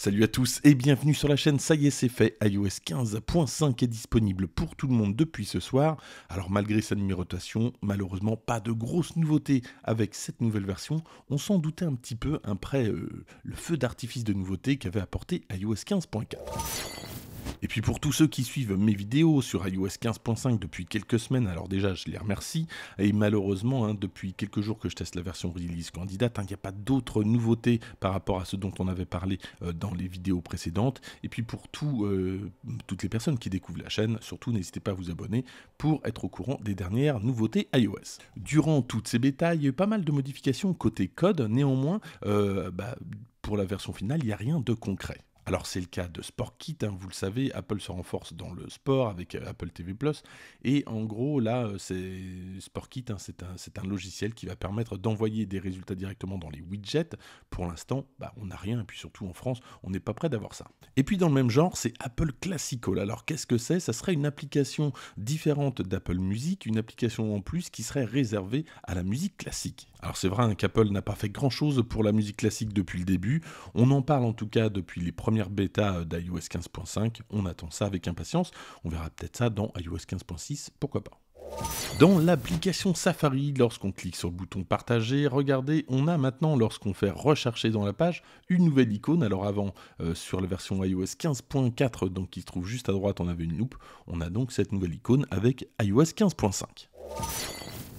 Salut à tous et bienvenue sur la chaîne, ça y est c'est fait, iOS 15.5 est disponible pour tout le monde depuis ce soir. Alors malgré sa numérotation, malheureusement pas de grosses nouveautés avec cette nouvelle version. On s'en doutait un petit peu hein, après euh, le feu d'artifice de nouveautés qu'avait apporté iOS 15.4. Et puis pour tous ceux qui suivent mes vidéos sur iOS 15.5 depuis quelques semaines, alors déjà je les remercie, et malheureusement hein, depuis quelques jours que je teste la version release candidate, hein, il n'y a pas d'autres nouveautés par rapport à ce dont on avait parlé euh, dans les vidéos précédentes. Et puis pour euh, toutes les personnes qui découvrent la chaîne, surtout n'hésitez pas à vous abonner pour être au courant des dernières nouveautés iOS. Durant toutes ces bétails, pas mal de modifications côté code, néanmoins, euh, bah, pour la version finale, il n'y a rien de concret. Alors c'est le cas de SportKit, hein, vous le savez, Apple se renforce dans le sport avec euh, Apple TV ⁇ et en gros là, euh, c'est SportKit, hein, c'est un, logiciel qui va permettre d'envoyer des résultats directement dans les widgets. Pour l'instant, bah, on n'a rien, et puis surtout en France, on n'est pas prêt d'avoir ça. Et puis dans le même genre, c'est Apple Classical. Alors qu'est-ce que c'est Ça serait une application différente d'Apple Music, une application en plus qui serait réservée à la musique classique. Alors c'est vrai hein, qu'Apple n'a pas fait grand-chose pour la musique classique depuis le début, on en parle en tout cas depuis les premiers bêta euh, d'iOS 15.5. On attend ça avec impatience. On verra peut-être ça dans iOS 15.6, pourquoi pas. Dans l'application Safari, lorsqu'on clique sur le bouton partager, regardez, on a maintenant, lorsqu'on fait rechercher dans la page, une nouvelle icône. Alors avant, euh, sur la version iOS 15.4, donc qui se trouve juste à droite, on avait une loupe. On a donc cette nouvelle icône avec iOS 15.5.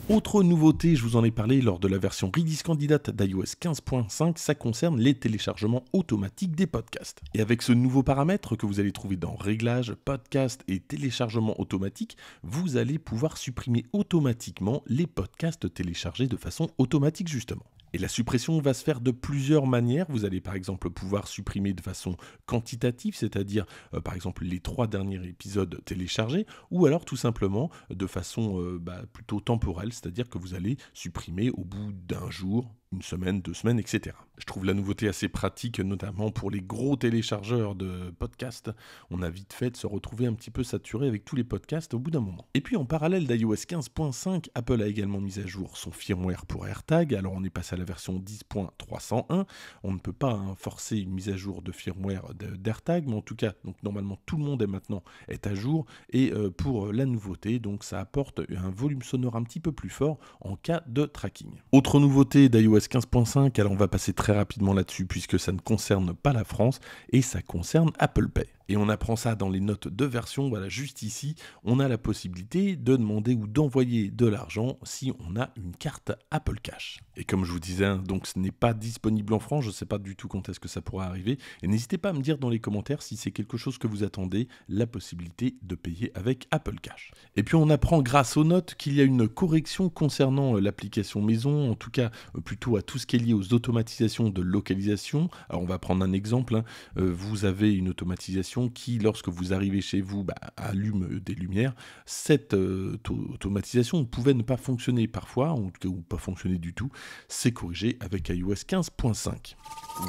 Autre nouveauté, je vous en ai parlé lors de la version Redis candidate d'iOS 15.5, ça concerne les téléchargements automatiques des podcasts. Et avec ce nouveau paramètre que vous allez trouver dans Réglages, Podcasts et Téléchargement automatique, vous allez pouvoir supprimer automatiquement les podcasts téléchargés de façon automatique justement. Et la suppression va se faire de plusieurs manières. Vous allez par exemple pouvoir supprimer de façon quantitative, c'est-à-dire euh, par exemple les trois derniers épisodes téléchargés, ou alors tout simplement de façon euh, bah, plutôt temporelle, c'est-à-dire que vous allez supprimer au bout d'un jour, une semaine, deux semaines, etc. Je trouve la nouveauté assez pratique, notamment pour les gros téléchargeurs de podcasts. On a vite fait de se retrouver un petit peu saturé avec tous les podcasts au bout d'un moment. Et puis en parallèle d'iOS 15.5, Apple a également mis à jour son firmware pour AirTag. Alors on est passé à la version 10.301. On ne peut pas hein, forcer une mise à jour de firmware d'AirTag, mais en tout cas, donc normalement tout le monde est maintenant est à jour. Et euh, pour la nouveauté, donc ça apporte un volume sonore un petit peu plus fort en cas de tracking. Autre nouveauté d'iOS 15.5, alors on va passer très rapidement là-dessus puisque ça ne concerne pas la France et ça concerne Apple Pay et on apprend ça dans les notes de version, voilà, juste ici, on a la possibilité de demander ou d'envoyer de l'argent si on a une carte Apple Cash. Et comme je vous disais, hein, donc ce n'est pas disponible en France, je ne sais pas du tout quand est-ce que ça pourra arriver, et n'hésitez pas à me dire dans les commentaires si c'est quelque chose que vous attendez, la possibilité de payer avec Apple Cash. Et puis on apprend grâce aux notes qu'il y a une correction concernant euh, l'application maison, en tout cas euh, plutôt à tout ce qui est lié aux automatisations de localisation. Alors on va prendre un exemple, hein. euh, vous avez une automatisation qui, lorsque vous arrivez chez vous, bah, allume des lumières, cette euh, automatisation pouvait ne pas fonctionner parfois, ou, ou pas fonctionner du tout. C'est corrigé avec iOS 15.5.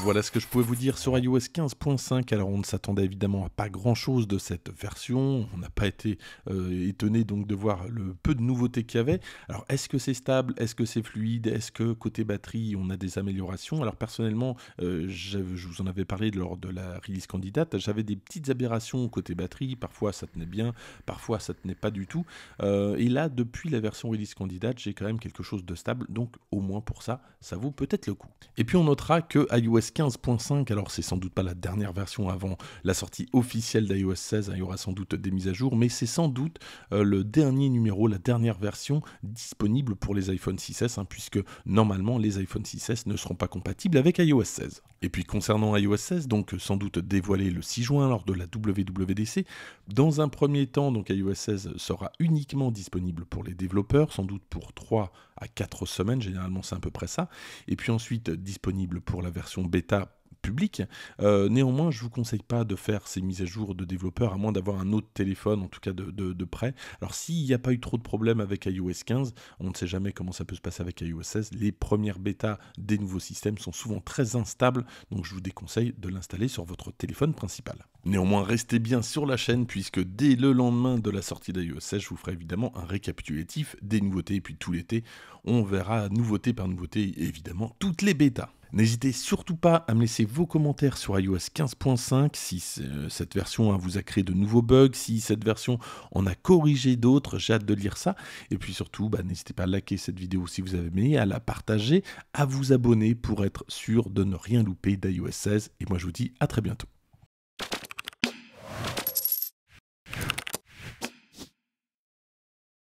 Voilà ce que je pouvais vous dire sur iOS 15.5. Alors on ne s'attendait évidemment à pas grand-chose de cette version. On n'a pas été euh, étonné donc de voir le peu de nouveautés qu'il y avait. Alors est-ce que c'est stable Est-ce que c'est fluide Est-ce que côté batterie on a des améliorations Alors personnellement, euh, je, vous en avais parlé lors de la release candidate. J'avais des petites aberrations côté batterie, parfois ça tenait bien, parfois ça tenait pas du tout. Euh, et là, depuis la version release candidate, j'ai quand même quelque chose de stable, donc au moins pour ça, ça vaut peut-être le coup. Et puis on notera que iOS 15.5, alors c'est sans doute pas la dernière version avant la sortie officielle d'iOS 16, hein, il y aura sans doute des mises à jour, mais c'est sans doute euh, le dernier numéro, la dernière version disponible pour les iPhone 6S, hein, puisque normalement les iPhone 6S ne seront pas compatibles avec iOS 16. Et puis concernant iOS 16, donc sans doute dévoilé le 6 juin lors de la WWDC. Dans un premier temps, donc iOS 16 sera uniquement disponible pour les développeurs, sans doute pour 3 à 4 semaines, généralement c'est à peu près ça. Et puis ensuite disponible pour la version bêta public. Euh, néanmoins, je ne vous conseille pas de faire ces mises à jour de développeurs, à moins d'avoir un autre téléphone, en tout cas de, de, de près. Alors, s'il n'y a pas eu trop de problèmes avec iOS 15, on ne sait jamais comment ça peut se passer avec iOS 16. Les premières bêtas des nouveaux systèmes sont souvent très instables, donc je vous déconseille de l'installer sur votre téléphone principal. Néanmoins, restez bien sur la chaîne, puisque dès le lendemain de la sortie d'iOS 16, je vous ferai évidemment un récapitulatif des nouveautés, et puis tout l'été, on verra nouveauté par nouveauté, évidemment, toutes les bêtas. N'hésitez surtout pas à me laisser vos commentaires sur iOS 15.5 si euh, cette version hein, vous a créé de nouveaux bugs, si cette version en a corrigé d'autres, j'ai hâte de lire ça. Et puis surtout, bah, n'hésitez pas à liker cette vidéo si vous avez aimé, à la partager, à vous abonner pour être sûr de ne rien louper d'iOS 16. Et moi je vous dis à très bientôt.